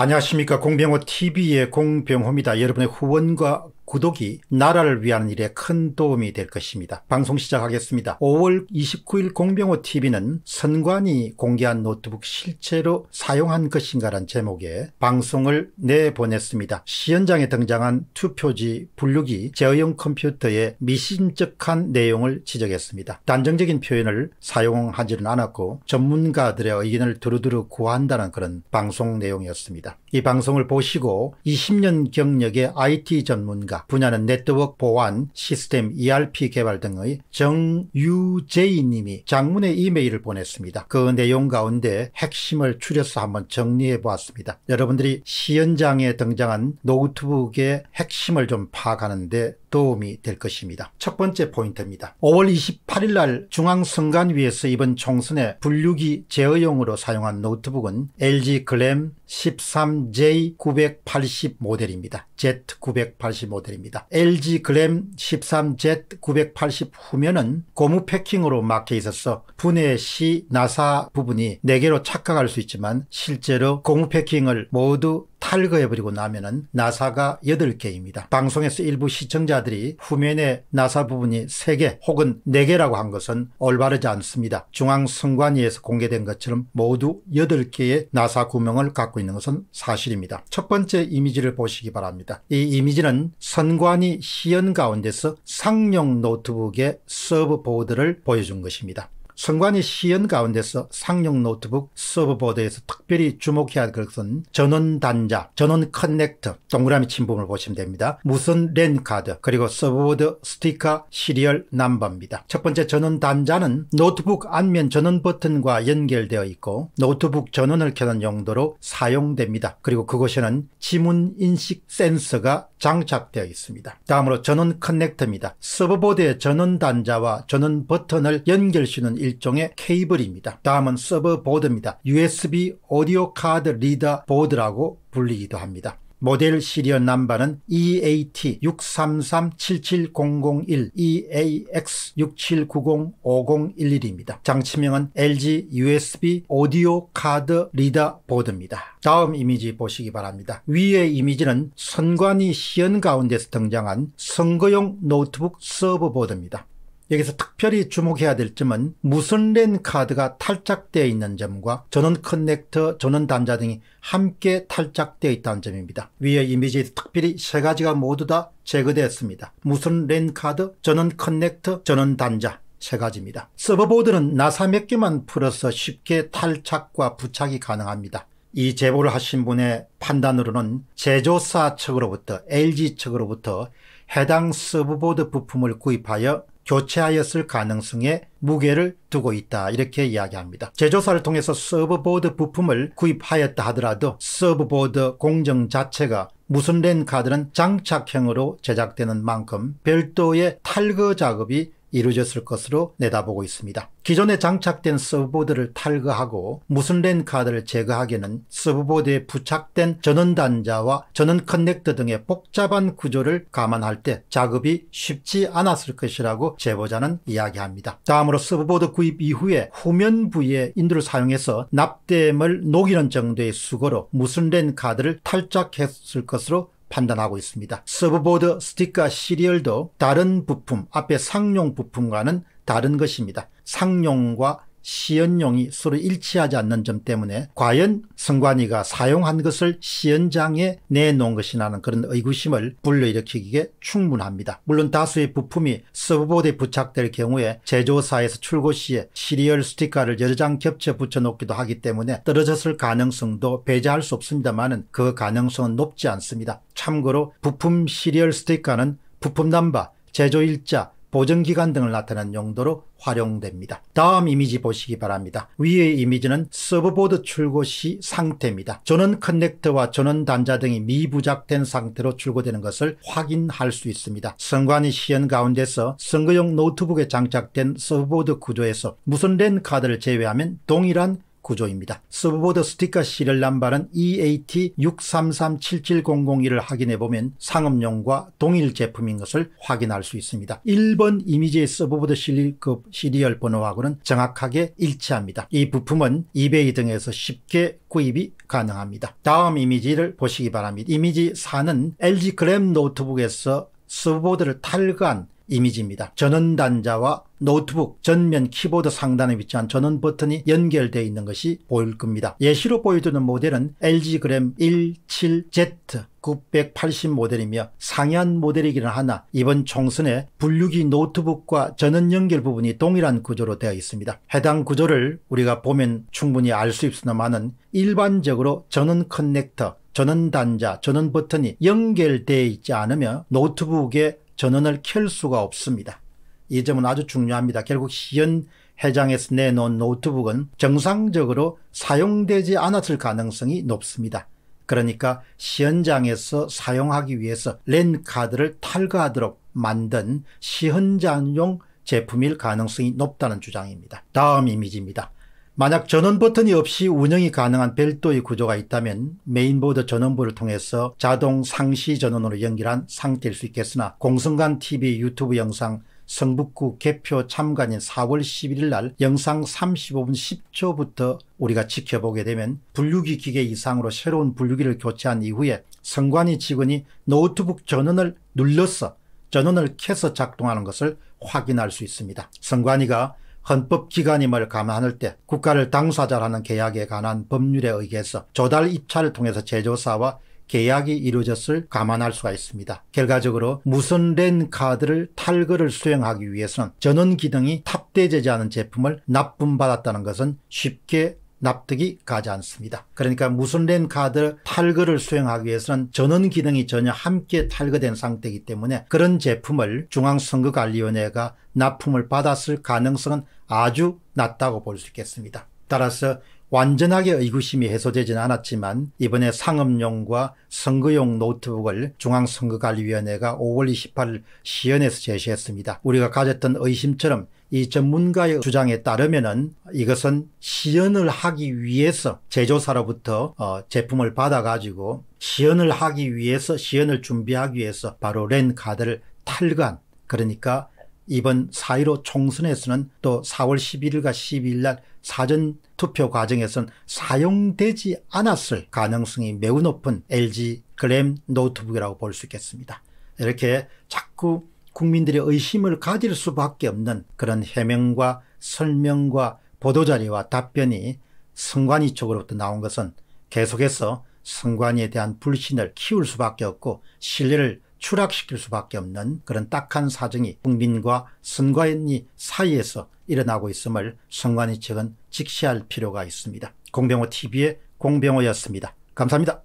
안녕하십니까 공병호 TV의 공병호입니다. 여러분의 후원과 구독이 나라를 위한 일에 큰 도움이 될 것입니다. 방송 시작하겠습니다. 5월 29일 공병호TV는 선관이 공개한 노트북 실제로 사용한 것인가란 제목의 방송을 내보냈습니다. 시연장에 등장한 투표지 분류기 제어용 컴퓨터의 미심쩍한 내용을 지적했습니다. 단정적인 표현을 사용하지는 않았고 전문가들의 의견을 두루두루 구한다는 그런 방송 내용이었습니다. 이 방송을 보시고 20년 경력의 IT 전문가 있습니다. 분야는 네트워크 보안, 시스템 ERP 개발 등의 정유재이님이 장문의 이메일을 보냈습니다. 그 내용 가운데 핵심을 추려서 한번 정리해 보았습니다. 여러분들이 시연장에 등장한 노트북의 핵심을 좀 파악하는데 도움이 될 것입니다. 첫 번째 포인트입니다. 5월 28일 날 중앙선관 위에서 이번 총선에 분류기 제어용으로 사용한 노트북은 LG 글램 13J980 모델입니다. Z980 모델. 드립니다. LG 그램 13Z 980 후면은 고무 패킹으로 막혀 있어서 분해 시 나사 부분이 4개로 착각할 수 있지만 실제로 고무 패킹을 모두 탈거해버리고 나면은 나사가 8개입니다. 방송에서 일부 시청자들이 후면에 나사 부분이 3개 혹은 4개라고 한 것은 올바르지 않습니다. 중앙선관위에서 공개된 것처럼 모두 8개의 나사 구멍을 갖고 있는 것은 사실입니다. 첫 번째 이미지를 보시기 바랍니다. 이 이미지는 선관위 시연 가운데서 상용 노트북의 서브보드를 보여준 것입니다. 선관위 시연 가운데서 상용 노트북 서버보드에서 특별히 주목해야 할 것은 전원 단자, 전원 커넥터, 동그라미 침범을 보시면 됩니다. 무선 랜카드, 그리고 서버보드 스티커 시리얼 넘버입니다. 첫 번째 전원 단자는 노트북 안면 전원 버튼과 연결되어 있고 노트북 전원을 켜는 용도로 사용됩니다. 그리고 그곳에는 지문 인식 센서가 장착되어 있습니다. 다음으로 전원 커넥터입니다. 서버보드의 전원 단자와 전원 버튼을 연결시는 일종의 케이블입니다. 다음은 서버 보드입니다. USB 오디오 카드 리더 보드라고 불리기도 합니다. 모델 시리얼 넘버는 EAT 63377001 EAX 67905011입니다. 장치명은 LG USB 오디오 카드 리더 보드입니다. 다음 이미지 보시기 바랍니다. 위의 이미지는 선관위 시연 가운데서 등장한 선거용 노트북 서버 보드입니다. 여기서 특별히 주목해야 될 점은 무선랜 카드가 탈착되어 있는 점과 전원 커넥터, 전원 단자 등이 함께 탈착되어 있다는 점입니다. 위에 이미지에서 특별히 세 가지가 모두 다 제거되었습니다. 무선랜 카드, 전원 커넥터, 전원 단자 세 가지입니다. 서버보드는 나사 몇 개만 풀어서 쉽게 탈착과 부착이 가능합니다. 이 제보를 하신 분의 판단으로는 제조사 측으로부터 LG 측으로부터 해당 서브보드 부품을 구입하여 교체하였을 가능성에 무게를 두고 있다 이렇게 이야기합니다. 제조사를 통해서 서브보드 부품을 구입하였다 하더라도 서브보드 공정 자체가 무선 랜 카드는 장착형으로 제작되는 만큼 별도의 탈거 작업이 이루어졌을 것으로 내다보고 있습니다. 기존에 장착된 서브보드를 탈거하고 무순랜 카드를 제거하기는 서브보드에 부착된 전원단자와 전원 커넥터 등의 복잡한 구조를 감안할 때 작업이 쉽지 않았을 것이라고 제보자는 이야기합니다. 다음으로 서브보드 구입 이후에 후면 부위에 인두를 사용해서 납땜을 녹이는 정도의 수거로 무순랜 카드를 탈착했을 것으로 판단하고 있습니다. 서브보드, 스틱과 시리얼도 다른 부품, 앞에 상용 부품과는 다른 것입니다. 상용과 시연용이 서로 일치하지 않는 점 때문에 과연 성관이가 사용한 것을 시연장에 내놓은 것이냐는 그런 의구심을 불러일으키기에 충분합니다. 물론 다수의 부품이 서브보드에 부착될 경우에 제조사에서 출고 시에 시리얼 스티커를 여러 장 겹쳐 붙여놓기도 하기 때문에 떨어졌을 가능성도 배제할 수 없습니다만 그 가능성은 높지 않습니다. 참고로 부품 시리얼 스티커는 부품 넘버, 제조일자, 보정기간 등을 나타낸 용도로 활용됩니다. 다음 이미지 보시기 바랍니다. 위의 이미지는 서버보드 출고 시 상태입니다. 전원 커넥터와 전원 단자 등이 미부작된 상태로 출고되는 것을 확인할 수 있습니다. 선관위 시연 가운데서 선거용 노트북에 장착된 서버보드 구조에서 무선 랜 카드를 제외하면 동일한 구조입니다. 서브보드 스티커 시를 남발한 e a t 6 3 3 7 7 0 0을 확인해보면 상업용과 동일 제품인 것을 확인할 수 있습니다. 1번 이미지의 서브보드 시급 시리얼 번호하고는 정확하게 일치합니다. 이 부품은 이베이 등에서 쉽게 구입이 가능합니다. 다음 이미지를 보시기 바랍니다. 이미지 4는 LG 그램 노트북에서 서브보드를 탈거한 이미지입니다. 전원 단자와 노트북 전면 키보드 상단에 위치한 전원 버튼이 연결되어 있는 것이 보일 겁니다. 예시로 보여주는 모델은 LG 그램 17Z 980 모델이며 상향 모델이기는 하나 이번 총선에 분류기 노트북과 전원 연결 부분이 동일한 구조로 되어 있습니다. 해당 구조를 우리가 보면 충분히 알 수 있으나마는 일반적으로 전원 커넥터 전원 단자, 전원 버튼이 연결되어 있지 않으며 노트북의 전원을 켤 수가 없습니다. 이 점은 아주 중요합니다. 결국 시연 회장에서 내놓은 노트북은 정상적으로 사용되지 않았을 가능성이 높습니다. 그러니까 시연장에서 사용하기 위해서 랜카드를 탈거하도록 만든 시연장용 제품일 가능성이 높다는 주장입니다. 다음 이미지입니다. 만약 전원 버튼이 없이 운영이 가능한 별도의 구조가 있다면 메인보드 전원부를 통해서 자동 상시 전원으로 연결한 상태일 수 있겠으나 공성관 TV 유튜브 영상 성북구 개표 참관인 4월 11일 날 영상 35분 10초부터 우리가 지켜보게 되면 분류기 기계 이상으로 새로운 분류기를 교체한 이후에 성관위 직원이 노트북 전원을 눌러서 전원을 켜서 작동하는 것을 확인할 수 있습니다. 선관위가 헌법기관임을 감안할 때 국가를 당사자라는 계약에 관한 법률에 의해서 조달 입찰을 통해서 제조사와 계약이 이루어졌을 감안할 수가 있습니다. 결과적으로 무선 랜 카드를 탈거를 수행하기 위해서는 전원 기능이 탑재되지 않은 제품을 납품받았다는 것은 쉽게 납득이 가지 않습니다. 그러니까 무선랜 카드 탈거를 수행하기 위해서는 전원 기능이 전혀 함께 탈거된 상태이기 때문에 그런 제품을 중앙선거관리위원회가 납품을 받았을 가능성은 아주 낮다고 볼 수 있겠습니다. 따라서 완전하게 의구심이 해소되지는 않았지만 이번에 상업용과 선거용 노트북을 중앙선거관리위원회가 5월 28일 시연에서 제시했습니다. 우리가 가졌던 의심처럼 이 전문가의 주장에 따르면은 이것은 시연을 하기 위해서 제조사로부터 어 제품을 받아가지고 시연을 하기 위해서 시연을 준비하기 위해서 바로 렌 카드를 탈관 그러니까 이번 4.15 총선에서는 또 4월 11일과 12일 날 사전 투표 과정에서는 사용되지 않았을 가능성이 매우 높은 LG 그램 노트북이라고 볼 수 있겠습니다. 이렇게 자꾸 국민들의 의심을 가질 수밖에 없는 그런 해명과 설명과 보도자료와 답변이 성관이 쪽으로부터 나온 것은 계속해서 성관이에 대한 불신을 키울 수밖에 없고 신뢰를 추락시킬 수밖에 없는 그런 딱한 사정이 국민과 선관위 사이에서 일어나고 있음을 선관위 측은 직시할 필요가 있습니다. 공병호 TV의 공병호였습니다. 감사합니다.